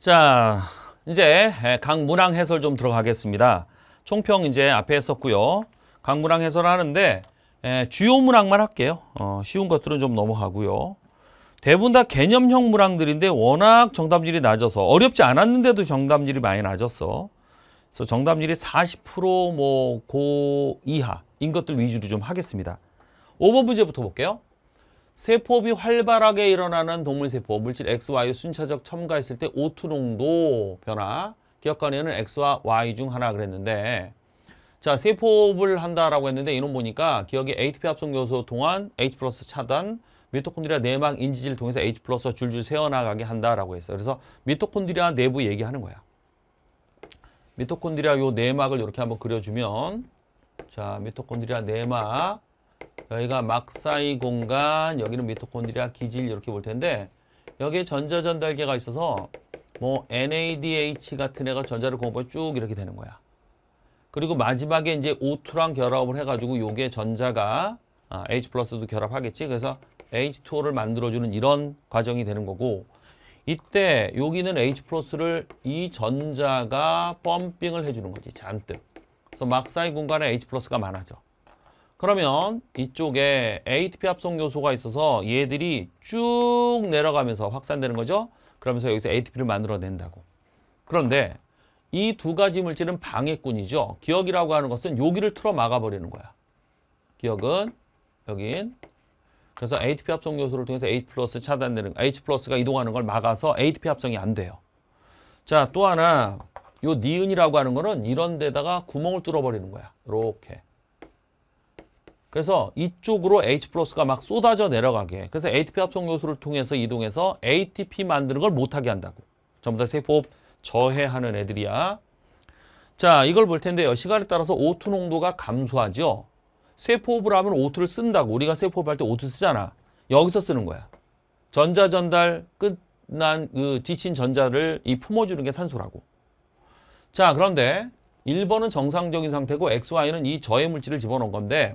자, 이제 강문항 해설 좀 들어가겠습니다. 총평 이제 앞에 했었고요. 강문항 해설하는데 예, 주요 문항만 할게요. 어, 쉬운 것들은 좀 넘어가고요. 대부분 다 개념형 문항들인데 워낙 정답률이 낮아서 어렵지 않았는데도 정답률이 많이 낮았어. 그래서 정답률이 40%뭐 고 이하인 것들 위주로 좀 하겠습니다. 5번 문제부터 볼게요. 세포비 활발하게 일어나는 동물세포 물질 x Y 순차적 첨가했을 때 O2 농도 변화 기억관에는 X와 Y 중 하나 그랬는데 자세포업을 한다라고 했는데 이놈 보니까 기억에 ATP 합성 요소 동안 H 플러스 차단 미토콘드리아 내막 인지질 통해서 H 플러스 줄줄 세어나가게 한다라고 했어요. 그래서 미토콘드리아 내부 얘기하는 거야. 미토콘드리아 요 내막을 이렇게 한번 그려주면 자 미토콘드리아 내막 여기가 막사이 공간, 여기는 미토콘드리아 기질 이렇게 볼 텐데 여기에 전자 전달계가 있어서 뭐 NADH 같은 애가 전자를 공급해 쭉 이렇게 되는 거야. 그리고 마지막에 이제 O2랑 결합을 해가지고 요게 전자가 아, H 플러스도 결합하겠지. 그래서 H2O를 만들어주는 이런 과정이 되는 거고 이때 여기는 H 플러스를 이 전자가 펌핑을 해주는 거지 잔뜩. 그래서 막사이 공간에 H 플러스가 많아져. 그러면 이쪽에 ATP 합성 요소가 있어서 얘들이 쭉 내려가면서 확산되는 거죠. 그러면서 여기서 ATP를 만들어낸다고. 그런데 이 두 가지 물질은 방해꾼이죠. 기억이라고 하는 것은 여기를 틀어 막아버리는 거야. 기억은 여긴 그래서 ATP 합성 요소를 통해서 H 플러스 차단되는 H 플러스가 이동하는 걸 막아서 ATP 합성이 안 돼요. 자, 또 하나 요 니은이라고 하는 거는 이런 데다가 구멍을 뚫어버리는 거야. 이렇게. 그래서 이쪽으로 H 플러스가 막 쏟아져 내려가게 그래서 ATP 합성 요소를 통해서 이동해서 ATP 만드는 걸 못하게 한다고 전부 다 세포 저해하는 애들이야 자 이걸 볼 텐데요 시간에 따라서 O2 농도가 감소하죠 세포호흡을 하면 O2를 쓴다고 우리가 세포호흡할 때 O2 쓰잖아 여기서 쓰는 거야 전자 전달 끝난 그 지친 전자를 이 품어주는 게 산소라고 자 그런데 1번은 정상적인 상태고 XY는 이 저해 물질을 집어넣은 건데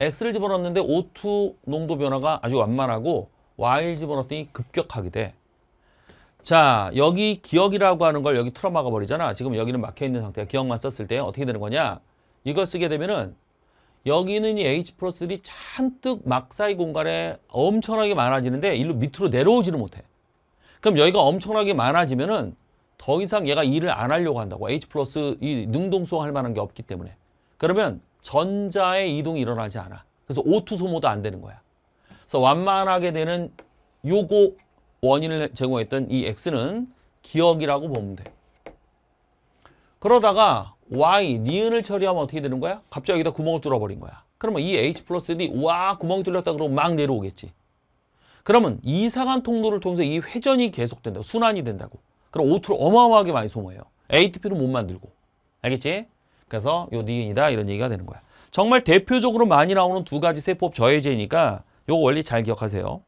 X를 집어넣는데 었 O2 농도 변화가 아주 완만하고 Y를 집어넣더니 었 급격하게 돼. 자, 여기 기억이라고 하는 걸 여기 틀어막아 버리잖아. 지금 여기는 막혀 있는 상태야. 기억만 썼을 때 어떻게 되는 거냐? 이걸 쓰게 되면은 여기는 이 H 플러스들이 잔뜩 막사이 공간에 엄청나게 많아지는데 일로 밑으로 내려오지를 못해. 그럼 여기가 엄청나게 많아지면은 더 이상 얘가 일을 안 하려고 한다고. H 플러스 이 능동성 할 만한 게 없기 때문에. 그러면 전자의 이동이 일어나지 않아. 그래서 O2 소모도 안 되는 거야. 그래서 완만하게 되는 요거 원인을 제공했던 이 X는 기억이라고 보면 돼. 그러다가 Y, 니은을 처리하면 어떻게 되는 거야? 갑자기 여기다 구멍을 뚫어버린 거야. 그러면 이 H 플러스 D, 와 구멍이 뚫렸다 그러고 막 내려오겠지. 그러면 이상한 통로를 통해서 이 회전이 계속된다. 순환이 된다고. 그럼 O2를 어마어마하게 많이 소모해요. ATP를 못 만들고. 알겠지? 그래서 요 니은이다 이런 얘기가 되는 거야. 정말 대표적으로 많이 나오는 두 가지 세포 저해제니까 요거 원리 잘 기억하세요.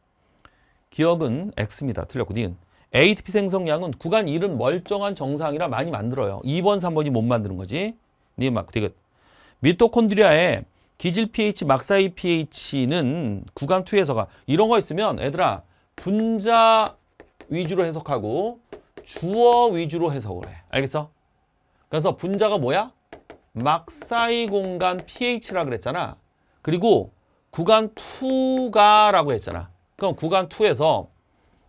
기억은 X입니다. 틀렸고 니은. ATP 생성량은 구간 1은 멀쩡한 정상이라 많이 만들어요. 2번, 3번이 못 만드는 거지. 니은 맞고 디귿. 미토콘드리아의 기질 pH, 막사이 pH는 구간 2에서가 이런 거 있으면 얘들아 분자 위주로 해석하고 주어 위주로 해석을 해. 알겠어? 그래서 분자가 뭐야? 막사이 공간 pH라 그랬잖아. 그리고 구간 2가라고 했잖아. 그럼 구간 2에서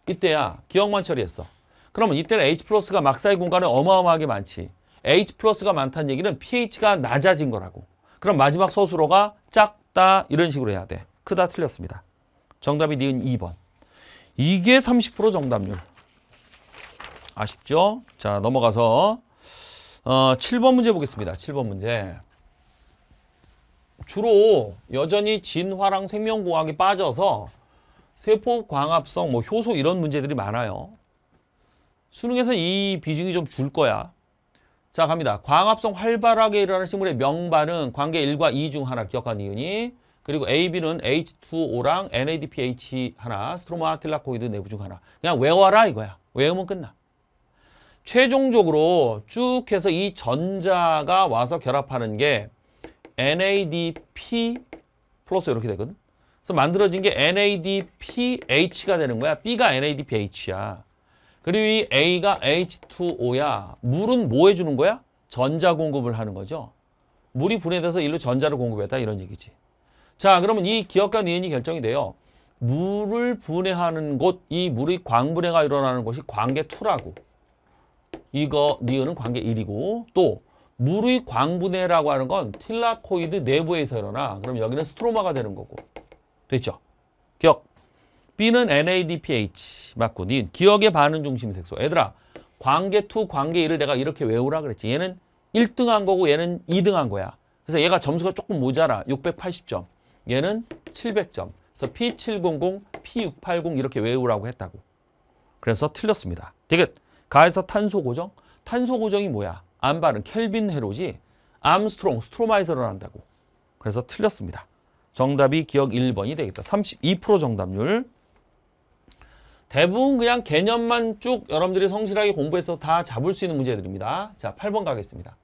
이때야 기억만 처리했어. 그러면 이때는 H 플러스가 막사이 공간에 어마어마하게 많지. H 플러스가 많다는 얘기는 pH가 낮아진 거라고. 그럼 마지막 서술어가 작다 이런 식으로 해야 돼. 크다 틀렸습니다. 정답이 니은 2번. 이게 30% 정답률. 아쉽죠? 자 넘어가서 어, 7번 문제 보겠습니다. 7번 문제. 주로 여전히 진화랑 생명공학에 빠져서 세포광합성, 뭐 효소 이런 문제들이 많아요. 수능에서 이 비중이 좀 줄 거야. 자 갑니다. 광합성 활발하게 일어나는 식물의 명반은 관계 1과 2 중 하나 기억한 이유니 그리고 AB는 H2O랑 NADPH 하나, 스트로마틸라코이드 내부 중 하나. 그냥 외워라 이거야. 외우면 끝나. 최종적으로 쭉 해서 이 전자가 와서 결합하는 게 NADP 플러스 이렇게 되거든. 그래서 만들어진 게 NADPH가 되는 거야. B가 NADPH야. 그리고 이 A가 H2O야. 물은 뭐 해주는 거야? 전자 공급을 하는 거죠. 물이 분해돼서 일로 전자를 공급했다 이런 얘기지. 자 그러면 이 기억과 니은이 결정이 돼요. 물을 분해하는 곳, 이 물이 광분해가 일어나는 곳이 광계2라고. 이거 니은은 관계 1이고 또 물의 광분해라고 하는 건 틸라코이드 내부에서 일어나 그럼 여기는 스트로마가 되는 거고 됐죠? 기억 B는 NADPH 맞고 니은 기억의 반응 중심 색소 얘들아 관계 2, 관계 1을 내가 이렇게 외우라 그랬지 얘는 1등한 거고 얘는 2등한 거야 그래서 얘가 점수가 조금 모자라 680점 얘는 700점 그래서 P700, P680 이렇게 외우라고 했다고 그래서 틀렸습니다. 되겠. 가에서 탄소 고정? 탄소 고정이 뭐야? 암 발은 켈빈 헤로지 암스트롱, 스트로마이서를 한다고. 그래서 틀렸습니다. 정답이 기억 1번이 되겠다. 32% 정답률. 대부분 그냥 개념만 쭉 여러분들이 성실하게 공부해서 다 잡을 수 있는 문제들입니다. 자, 8번 가겠습니다.